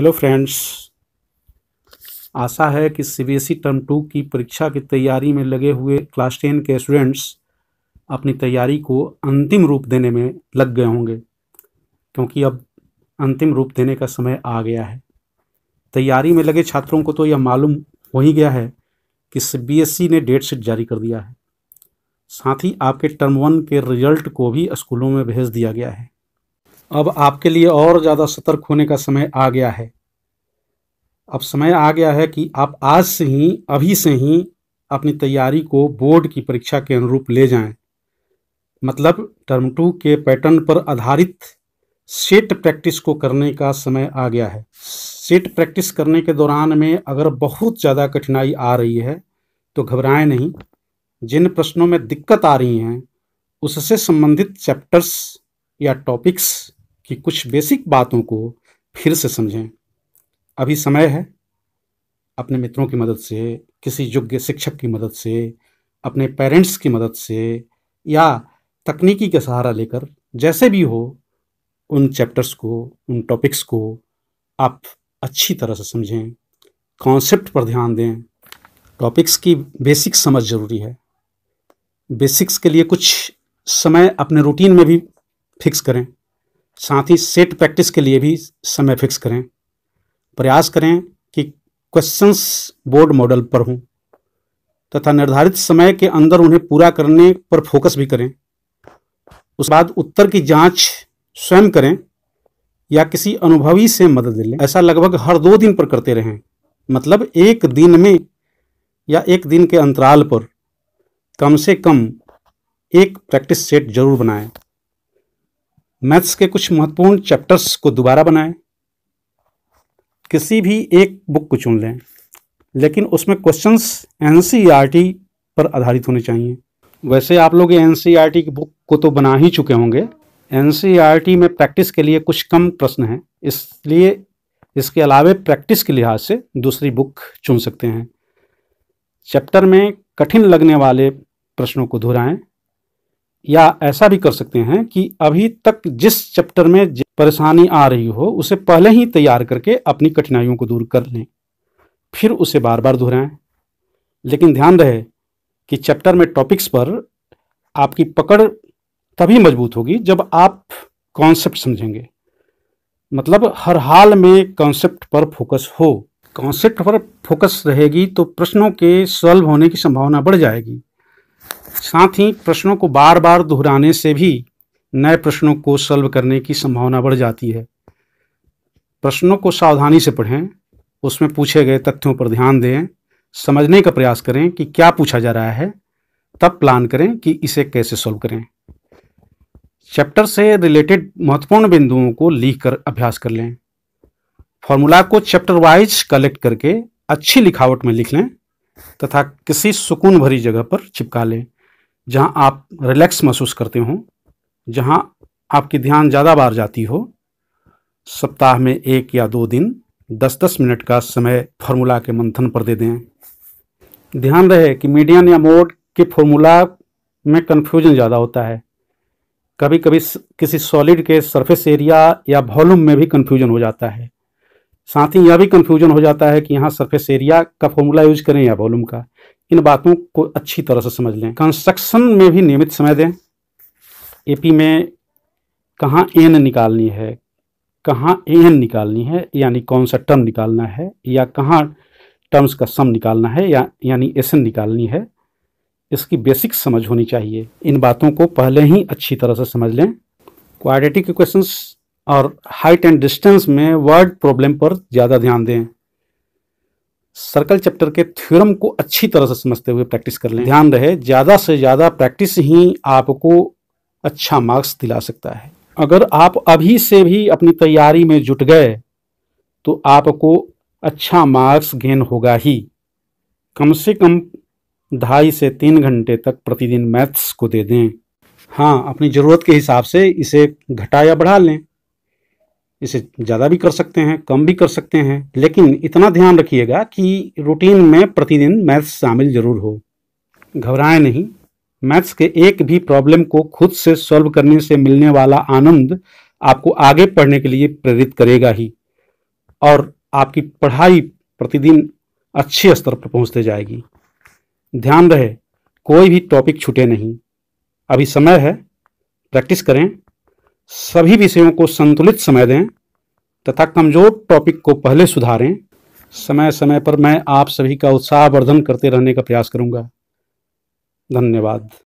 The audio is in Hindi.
हेलो फ्रेंड्स आशा है कि सीबीएसई टर्म टू की परीक्षा की तैयारी में लगे हुए क्लास टेन के स्टूडेंट्स अपनी तैयारी को अंतिम रूप देने में लग गए होंगे क्योंकि अब अंतिम रूप देने का समय आ गया है तैयारी में लगे छात्रों को तो यह मालूम हो ही गया है कि सीबीएसई e ने डेट शीट जारी कर दिया है साथ ही आपके टर्म वन के रिजल्ट को भी स्कूलों में भेज दिया गया है अब आपके लिए और ज़्यादा सतर्क होने का समय आ गया है अब समय आ गया है कि आप आज से ही अभी से ही अपनी तैयारी को बोर्ड की परीक्षा के अनुरूप ले जाएं। मतलब टर्म टू के पैटर्न पर आधारित सेट प्रैक्टिस को करने का समय आ गया है सेट प्रैक्टिस करने के दौरान में अगर बहुत ज़्यादा कठिनाई आ रही है तो घबराएं नहीं जिन प्रश्नों में दिक्कत आ रही हैं उससे संबंधित चैप्टर्स या टॉपिक्स कि कुछ बेसिक बातों को फिर से समझें अभी समय है अपने मित्रों की मदद से किसी योग्य शिक्षक की मदद से अपने पेरेंट्स की मदद से या तकनीकी का सहारा लेकर जैसे भी हो उन चैप्टर्स को उन टॉपिक्स को आप अच्छी तरह से समझें कॉन्सेप्ट पर ध्यान दें टॉपिक्स की बेसिक समझ ज़रूरी है बेसिक्स के लिए कुछ समय अपने रूटीन में भी फिक्स करें साथ ही सेट प्रैक्टिस के लिए भी समय फिक्स करें प्रयास करें कि क्वेश्चंस बोर्ड मॉडल पर हों तथा निर्धारित समय के अंदर उन्हें पूरा करने पर फोकस भी करें उसके बाद उत्तर की जांच स्वयं करें या किसी अनुभवी से मदद लें ऐसा लगभग हर दो दिन पर करते रहें मतलब एक दिन में या एक दिन के अंतराल पर कम से कम एक प्रैक्टिस सेट जरूर बनाएं मैथ्स के कुछ महत्वपूर्ण चैप्टर्स को दोबारा बनाएं किसी भी एक बुक को चुन लें लेकिन उसमें क्वेश्चंस एनसीईआरटी e पर आधारित होने चाहिए वैसे आप लोग एनसीईआरटी e की बुक को तो बना ही चुके होंगे एनसीईआरटी e में प्रैक्टिस के लिए कुछ कम प्रश्न हैं इसलिए इसके अलावे प्रैक्टिस के लिहाज से दूसरी बुक चुन सकते हैं चैप्टर में कठिन लगने वाले प्रश्नों को दोहराएं या ऐसा भी कर सकते हैं कि अभी तक जिस चैप्टर में परेशानी आ रही हो उसे पहले ही तैयार करके अपनी कठिनाइयों को दूर कर लें फिर उसे बार बार दोहराएं लेकिन ध्यान रहे कि चैप्टर में टॉपिक्स पर आपकी पकड़ तभी मजबूत होगी जब आप कॉन्सेप्ट समझेंगे मतलब हर हाल में कॉन्सेप्ट पर फोकस हो कॉन्सेप्ट पर फोकस रहेगी तो प्रश्नों के सॉल्व होने की संभावना बढ़ जाएगी साथ ही प्रश्नों को बार बार दोहराने से भी नए प्रश्नों को सल्व करने की संभावना बढ़ जाती है प्रश्नों को सावधानी से पढ़ें उसमें पूछे गए तथ्यों पर ध्यान दें समझने का प्रयास करें कि क्या पूछा जा रहा है तब प्लान करें कि इसे कैसे सॉल्व करें चैप्टर से रिलेटेड महत्वपूर्ण बिंदुओं को लिख कर अभ्यास कर लें फॉर्मूला को चैप्टर वाइज कलेक्ट करके अच्छी लिखावट में लिख लें तथा किसी सुकून भरी जगह पर चिपका लें जहाँ आप रिलैक्स महसूस करते हो जहाँ आपकी ध्यान ज़्यादा बार जाती हो सप्ताह में एक या दो दिन दस दस मिनट का समय फॉर्मूला के मंथन पर दे दें ध्यान रहे कि मीडियन या मोड के फॉर्मूला में कन्फ्यूजन ज़्यादा होता है कभी कभी किसी सॉलिड के सरफेस एरिया या वॉल्यूम में भी कन्फ्यूजन हो जाता है साथ ही यह भी कन्फ्यूजन हो जाता है कि यहाँ सरफेस एरिया का फॉर्मूला यूज करें या वॉल्यूम का इन बातों को अच्छी तरह से समझ लें कंस्ट्रक्शन में भी नियमित समय दें एपी में कहाँ एन निकालनी है कहाँ एन निकालनी है यानी कौन सा टर्म निकालना है या कहाँ टर्म्स का सम निकालना है या यानी एस निकालनी है इसकी बेसिक समझ होनी चाहिए इन बातों को पहले ही अच्छी तरह से समझ लें क्वाड्रेटिक इक्वेशंस और हाइट एंड डिस्टेंस में वर्ड प्रॉब्लम पर ज़्यादा ध्यान दें सर्कल चैप्टर के थ्योरम को अच्छी तरह से समझते हुए प्रैक्टिस कर लें ध्यान रहे ज़्यादा से ज़्यादा प्रैक्टिस ही आपको अच्छा मार्क्स दिला सकता है अगर आप अभी से भी अपनी तैयारी में जुट गए तो आपको अच्छा मार्क्स गेन होगा ही कम से कम ढाई से तीन घंटे तक प्रतिदिन मैथ्स को दे दें हाँ अपनी ज़रूरत के हिसाब से इसे घटा या बढ़ा लें इसे ज़्यादा भी कर सकते हैं कम भी कर सकते हैं लेकिन इतना ध्यान रखिएगा कि रूटीन में प्रतिदिन मैथ्स शामिल जरूर हो घबराएं नहीं मैथ्स के एक भी प्रॉब्लम को खुद से सॉल्व करने से मिलने वाला आनंद आपको आगे पढ़ने के लिए प्रेरित करेगा ही और आपकी पढ़ाई प्रतिदिन अच्छे स्तर पर पहुंचते जाएगी ध्यान रहे कोई भी टॉपिक छूटे नहीं अभी समय है प्रैक्टिस करें सभी विषयों को संतुलित समय दें तथा कमजोर टॉपिक को पहले सुधारें समय समय पर मैं आप सभी का उत्साहवर्धन करते रहने का प्रयास करूंगा धन्यवाद